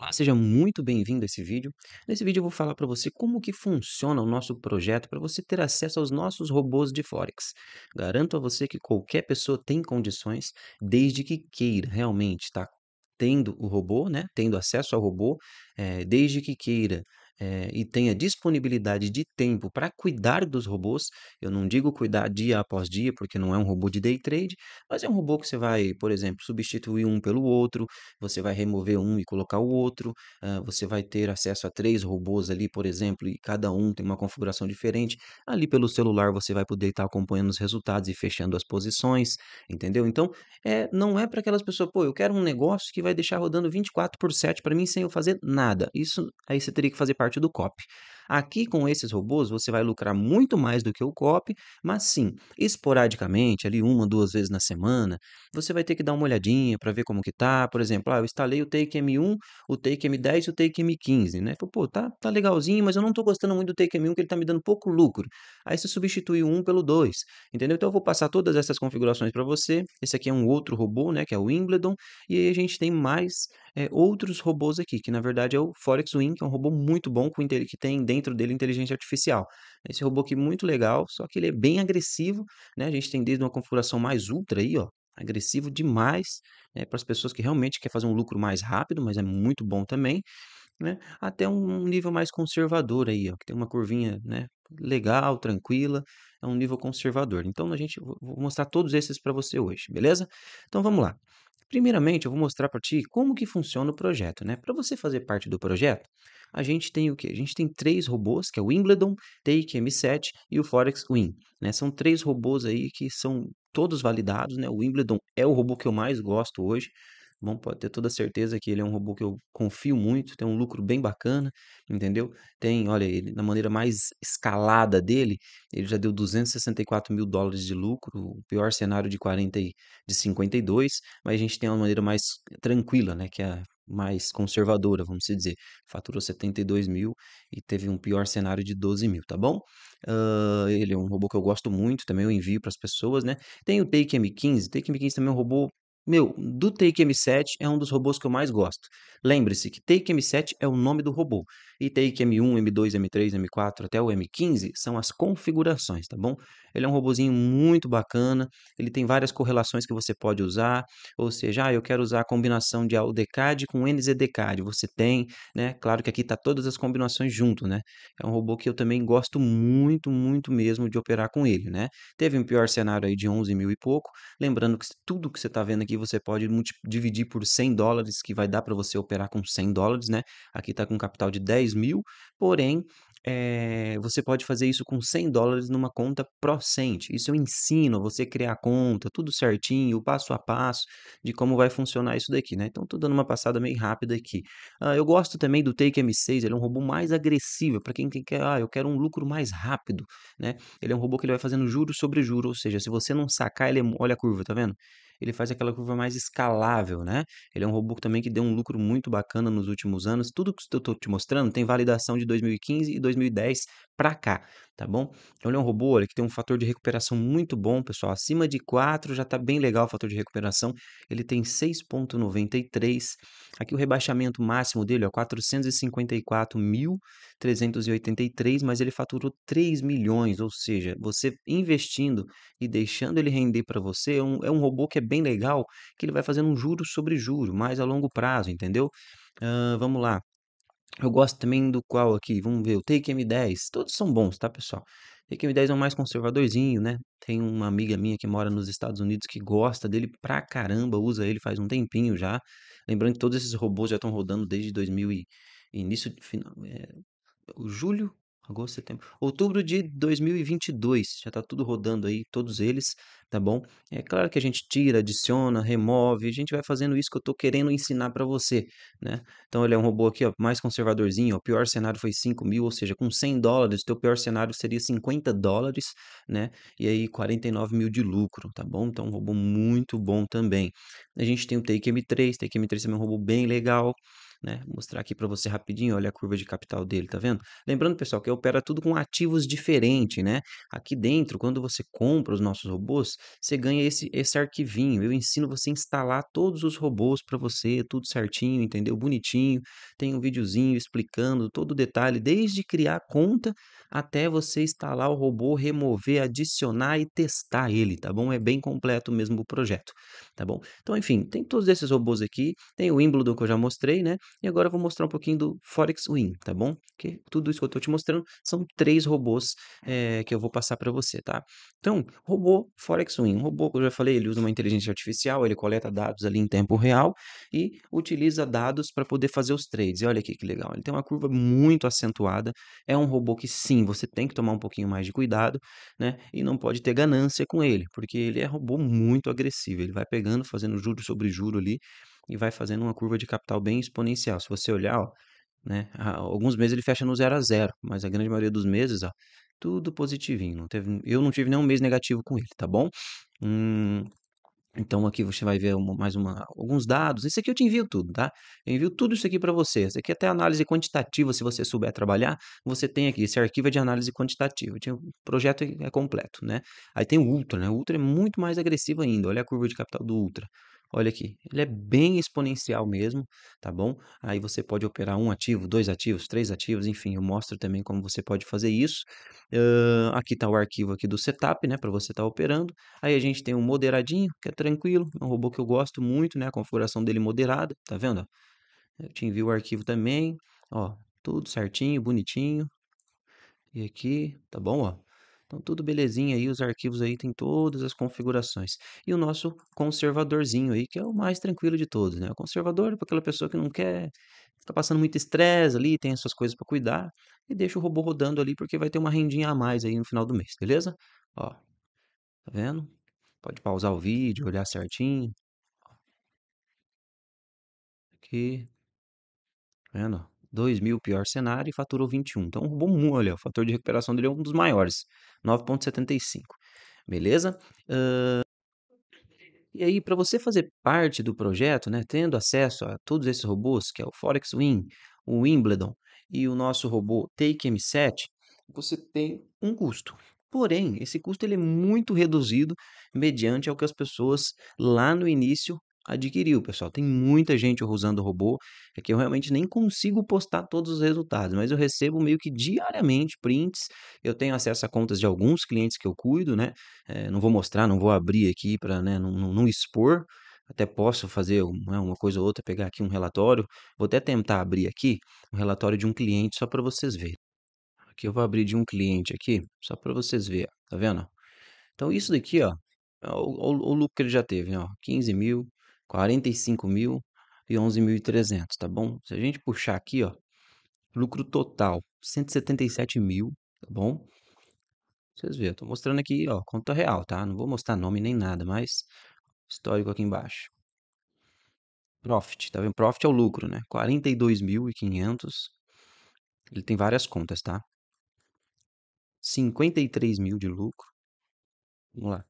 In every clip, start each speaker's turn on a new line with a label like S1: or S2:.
S1: Olá, seja muito bem-vindo a esse vídeo. Nesse vídeo eu vou falar para você como que funciona o nosso projeto para você ter acesso aos nossos robôs de Forex. Garanto a você que qualquer pessoa tem condições, desde que queira realmente, tá? Tendo o robô, né? Tendo acesso ao robô, é, desde que queira é, e tenha disponibilidade de tempo para cuidar dos robôs, eu não digo cuidar dia após dia, porque não é um robô de day trade, mas é um robô que você vai, por exemplo, substituir um pelo outro, você vai remover um e colocar o outro, uh, você vai ter acesso a três robôs ali, por exemplo, e cada um tem uma configuração diferente. Ali pelo celular você vai poder estar tá acompanhando os resultados e fechando as posições, entendeu? Então, é, não é para aquelas pessoas, pô, eu quero um negócio que vai deixar rodando 24 por 7 para mim sem eu fazer nada. Isso aí você teria que fazer parte parte do COP. Aqui com esses robôs você vai lucrar muito mais do que o copy, mas sim, esporadicamente, ali uma, duas vezes na semana, você vai ter que dar uma olhadinha para ver como que tá, por exemplo, ah, eu instalei o Take M1, o Take M10 e o Take M15, né? Pô, tá, tá legalzinho, mas eu não tô gostando muito do Take M1 que ele tá me dando pouco lucro. Aí você substitui o 1 pelo 2, entendeu? Então eu vou passar todas essas configurações para você. Esse aqui é um outro robô, né, que é o Wimbledon, e aí a gente tem mais é, outros robôs aqui, que na verdade é o Forex Win, que é um robô muito bom que tem dentro dentro dele inteligência artificial. Esse robô aqui muito legal, só que ele é bem agressivo, né? A gente tem desde uma configuração mais ultra aí, ó, agressivo demais, né? Para as pessoas que realmente quer fazer um lucro mais rápido, mas é muito bom também. Né? até um nível mais conservador aí, ó, que tem uma curvinha né, legal, tranquila, é um nível conservador. Então a gente vou mostrar todos esses para você hoje, beleza? Então vamos lá. Primeiramente, eu vou mostrar para ti como que funciona o projeto, né? Para você fazer parte do projeto, a gente tem o que? A gente tem três robôs, que é o Wimbledon, Take M7 e o Forex Win, né? São três robôs aí que são todos validados, né? O Wimbledon é o robô que eu mais gosto hoje, Vamos ter toda certeza que ele é um robô que eu confio muito, tem um lucro bem bacana, entendeu? Tem, olha, ele na maneira mais escalada dele, ele já deu 264 mil dólares de lucro, o pior cenário de 40 e, de 52, mas a gente tem uma maneira mais tranquila, né? Que é mais conservadora, vamos dizer. Faturou 72 mil e teve um pior cenário de 12 mil, tá bom? Uh, ele é um robô que eu gosto muito, também eu envio para as pessoas, né? Tem o Take M15, Take M15 também é um robô meu, do Take M7 é um dos robôs que eu mais gosto. Lembre-se que Take M7 é o nome do robô. E Take M1, M2, M3, M4 até o M15 são as configurações, tá bom? Ele é um robozinho muito bacana, ele tem várias correlações que você pode usar, ou seja, ah, eu quero usar a combinação de AUDCAD com NZDCAD, você tem, né? Claro que aqui tá todas as combinações junto, né? É um robô que eu também gosto muito, muito mesmo de operar com ele, né? Teve um pior cenário aí de 11 mil e pouco, lembrando que tudo que você tá vendo aqui aqui você pode dividir por 100 dólares, que vai dar para você operar com 100 dólares, né? Aqui está com capital de 10 mil, porém é, você pode fazer isso com 100 dólares numa conta Procent. Isso eu ensino você criar a conta, tudo certinho, passo a passo de como vai funcionar isso daqui, né? Então, estou dando uma passada meio rápida aqui. Ah, eu gosto também do Take M6, ele é um robô mais agressivo, para quem quer, ah, eu quero um lucro mais rápido, né? Ele é um robô que ele vai fazendo juro sobre juro, ou seja, se você não sacar, ele é, olha a curva, tá vendo? ele faz aquela curva mais escalável, né? Ele é um robô também que deu um lucro muito bacana nos últimos anos. Tudo que eu estou te mostrando tem validação de 2015 e 2010 para cá, tá bom? Então ele é um robô olha que tem um fator de recuperação muito bom, pessoal. Acima de 4 já está bem legal o fator de recuperação. Ele tem 6.93. Aqui o rebaixamento máximo dele é 454.383, mas ele faturou 3 milhões, ou seja, você investindo e deixando ele render para você, é um, é um robô que é bem legal, que ele vai fazendo um juro sobre juro, mais a longo prazo, entendeu? Uh, vamos lá. Eu gosto também do qual aqui, vamos ver, o Take M10. Todos são bons, tá, pessoal? Take M10 é um mais conservadorzinho, né? Tem uma amiga minha que mora nos Estados Unidos que gosta dele pra caramba, usa ele faz um tempinho já. Lembrando que todos esses robôs já estão rodando desde 2000 e início de final, é, eh, julho agosto, setembro, outubro de 2022. Já está tudo rodando aí, todos eles, tá bom? É claro que a gente tira, adiciona, remove, a gente vai fazendo isso que eu estou querendo ensinar para você, né? Então ele é um robô aqui, ó, mais conservadorzinho, ó, o pior cenário foi 5 mil, ou seja, com 100 dólares, teu pior cenário seria 50 dólares, né? E aí 49 mil de lucro, tá bom? Então um robô muito bom também. A gente tem o TKM 3 TKM 3 também é um robô bem legal, né? mostrar aqui para você rapidinho, olha a curva de capital dele, tá vendo? Lembrando, pessoal, que opera tudo com ativos diferentes, né? Aqui dentro, quando você compra os nossos robôs, você ganha esse, esse arquivinho. Eu ensino você a instalar todos os robôs para você, tudo certinho, entendeu? Bonitinho. Tem um videozinho explicando todo o detalhe, desde criar conta até você instalar o robô, remover, adicionar e testar ele, tá bom? É bem completo mesmo o projeto, tá bom? Então, enfim, tem todos esses robôs aqui, tem o Imbludo que eu já mostrei, né? E agora eu vou mostrar um pouquinho do Forex Win, tá bom? Que tudo isso que eu tô te mostrando são três robôs é, que eu vou passar para você, tá? Então, robô Forex Win, um robô que eu já falei, ele usa uma inteligência artificial, ele coleta dados ali em tempo real e utiliza dados para poder fazer os trades. E olha aqui que legal, ele tem uma curva muito acentuada, é um robô que sim sim, você tem que tomar um pouquinho mais de cuidado, né? E não pode ter ganância com ele, porque ele é robô muito agressivo. Ele vai pegando, fazendo juro sobre juro ali e vai fazendo uma curva de capital bem exponencial. Se você olhar, ó, né? Alguns meses ele fecha no zero a zero, mas a grande maioria dos meses, ó, tudo positivinho. Não teve, eu não tive nenhum mês negativo com ele, tá bom? Hum, então aqui você vai ver mais uma, alguns dados. Isso aqui eu te envio tudo, tá? Eu envio tudo isso aqui para você. Isso aqui é até análise quantitativa, se você souber trabalhar, você tem aqui. Esse arquivo é de análise quantitativa. O projeto é, é completo, né? Aí tem o Ultra, né? O Ultra é muito mais agressivo ainda. Olha a curva de capital do Ultra. Olha aqui, ele é bem exponencial mesmo, tá bom? Aí você pode operar um ativo, dois ativos, três ativos, enfim, eu mostro também como você pode fazer isso. Uh, aqui está o arquivo aqui do setup, né, para você estar tá operando. Aí a gente tem um moderadinho, que é tranquilo, é um robô que eu gosto muito, né, a configuração dele moderada, tá vendo? Eu te envio o arquivo também, ó, tudo certinho, bonitinho. E aqui, tá bom, ó. Então tudo belezinha aí, os arquivos aí tem todas as configurações. E o nosso conservadorzinho aí, que é o mais tranquilo de todos, né? O conservador é para aquela pessoa que não quer, está passando muito estresse ali, tem essas coisas para cuidar e deixa o robô rodando ali porque vai ter uma rendinha a mais aí no final do mês, beleza? Ó. Tá vendo? Pode pausar o vídeo, olhar certinho. Aqui. Tá vendo? 2 mil, pior cenário, e faturou 21. Então roubou robô olha, o fator de recuperação dele é um dos maiores, 9,75. Beleza? Uh... E aí, para você fazer parte do projeto, né, tendo acesso a todos esses robôs, que é o Forex Win, o Wimbledon e o nosso robô Take M7, você tem um custo. Porém, esse custo ele é muito reduzido mediante ao que as pessoas lá no início adquiriu, pessoal. Tem muita gente usando o robô, é que eu realmente nem consigo postar todos os resultados, mas eu recebo meio que diariamente prints. Eu tenho acesso a contas de alguns clientes que eu cuido, né? É, não vou mostrar, não vou abrir aqui para né, não, não, não expor. Até posso fazer né, uma coisa ou outra, pegar aqui um relatório. Vou até tentar abrir aqui um relatório de um cliente só para vocês verem. Aqui eu vou abrir de um cliente aqui, só para vocês verem, tá vendo? Então isso daqui, ó, é o, o, o lucro que ele já teve, né, ó, 15 mil, mil e 11.300, tá bom? Se a gente puxar aqui, ó, lucro total 177 mil, tá bom? Vocês veem, eu tô mostrando aqui, ó, conta real, tá? Não vou mostrar nome nem nada, mas histórico aqui embaixo. Profit, tá vendo? Profit é o lucro, né? 42.500. Ele tem várias contas, tá? 53 mil de lucro. Vamos lá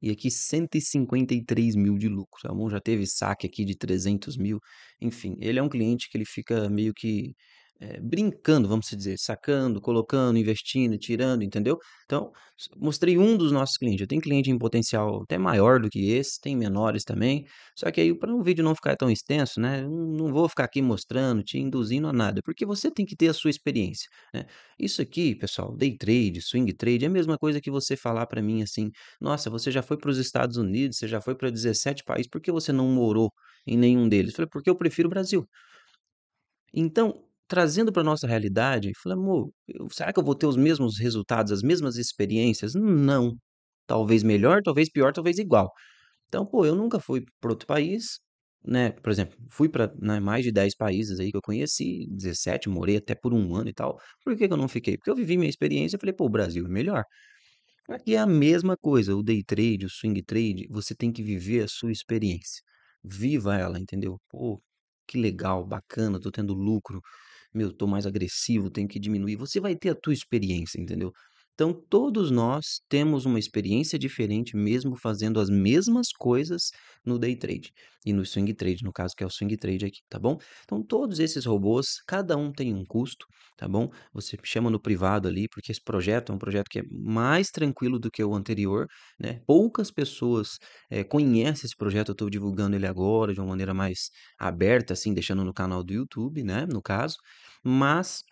S1: e aqui 153 mil de lucro. Tá bom? Já teve saque aqui de 300 mil. Enfim, ele é um cliente que ele fica meio que é, brincando, vamos dizer, sacando, colocando, investindo, tirando, entendeu? Então, mostrei um dos nossos clientes. Eu tenho cliente em potencial até maior do que esse, tem menores também. Só que aí, para o um vídeo não ficar tão extenso, né? Não vou ficar aqui mostrando, te induzindo a nada, porque você tem que ter a sua experiência, né? Isso aqui, pessoal, day trade, swing trade, é a mesma coisa que você falar para mim assim: nossa, você já foi para os Estados Unidos, você já foi para 17 países, por que você não morou em nenhum deles? Eu falei, porque eu prefiro o Brasil. Então, trazendo para nossa realidade, falei, amor, será que eu vou ter os mesmos resultados, as mesmas experiências? Não. Talvez melhor, talvez pior, talvez igual. Então, pô, eu nunca fui para outro país, né? Por exemplo, fui para né, mais de 10 países aí que eu conheci, 17, morei até por um ano e tal. Por que, que eu não fiquei? Porque eu vivi minha experiência e falei, pô, o Brasil é melhor. Aqui é a mesma coisa, o day trade, o swing trade, você tem que viver a sua experiência. Viva ela, entendeu? Pô, que legal, bacana, tô tendo lucro, meu, tô mais agressivo, tenho que diminuir. Você vai ter a tua experiência, entendeu? Então, todos nós temos uma experiência diferente, mesmo fazendo as mesmas coisas no day trade e no swing trade, no caso que é o swing trade aqui, tá bom? Então, todos esses robôs, cada um tem um custo, tá bom? Você chama no privado ali, porque esse projeto é um projeto que é mais tranquilo do que o anterior, né? Poucas pessoas é, conhecem esse projeto, eu estou divulgando ele agora de uma maneira mais aberta, assim, deixando no canal do YouTube, né? No caso, mas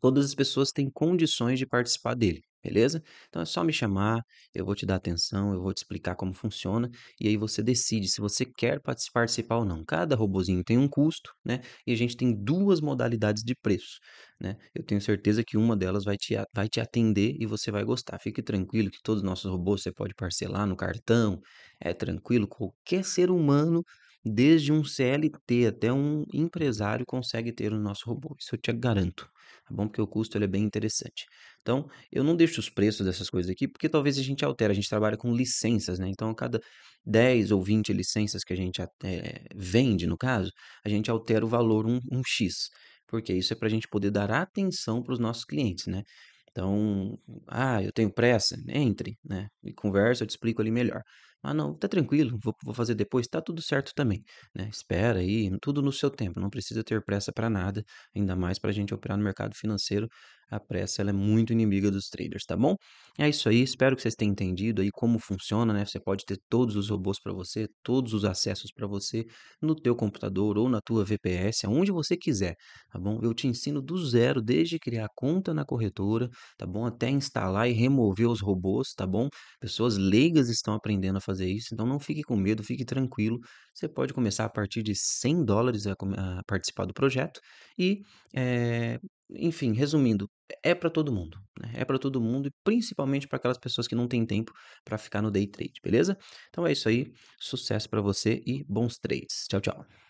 S1: todas as pessoas têm condições de participar dele, beleza? Então é só me chamar, eu vou te dar atenção, eu vou te explicar como funciona e aí você decide se você quer participar ou não. Cada robozinho tem um custo, né? E a gente tem duas modalidades de preço, né? Eu tenho certeza que uma delas vai te, vai te atender e você vai gostar. Fique tranquilo que todos os nossos robôs você pode parcelar no cartão, é tranquilo, qualquer ser humano desde um CLT até um empresário consegue ter o nosso robô. Isso eu te garanto tá bom? Porque o custo ele é bem interessante. Então, eu não deixo os preços dessas coisas aqui, porque talvez a gente altere, a gente trabalha com licenças, né? Então, a cada 10 ou 20 licenças que a gente eh, vende, no caso, a gente altera o valor um, um X, porque isso é para a gente poder dar atenção para os nossos clientes, né? Então, ah, eu tenho pressa, entre, né? E conversa, eu te explico ali melhor. Ah, não, tá tranquilo, vou, vou fazer depois, tá tudo certo também, né? Espera aí, tudo no seu tempo, não precisa ter pressa para nada, ainda mais para a gente operar no mercado financeiro a pressa ela é muito inimiga dos traders, tá bom? É isso aí, espero que vocês tenham entendido aí como funciona, né? Você pode ter todos os robôs para você, todos os acessos para você no teu computador ou na tua VPS, aonde você quiser, tá bom? Eu te ensino do zero, desde criar conta na corretora, tá bom? Até instalar e remover os robôs, tá bom? Pessoas leigas estão aprendendo a fazer isso, então não fique com medo, fique tranquilo. Você pode começar a partir de 100 dólares a, participar do projeto e é, enfim, resumindo, é para todo mundo. Né? É para todo mundo e principalmente para aquelas pessoas que não têm tempo para ficar no day trade, beleza? Então é isso aí. Sucesso para você e bons trades. Tchau, tchau.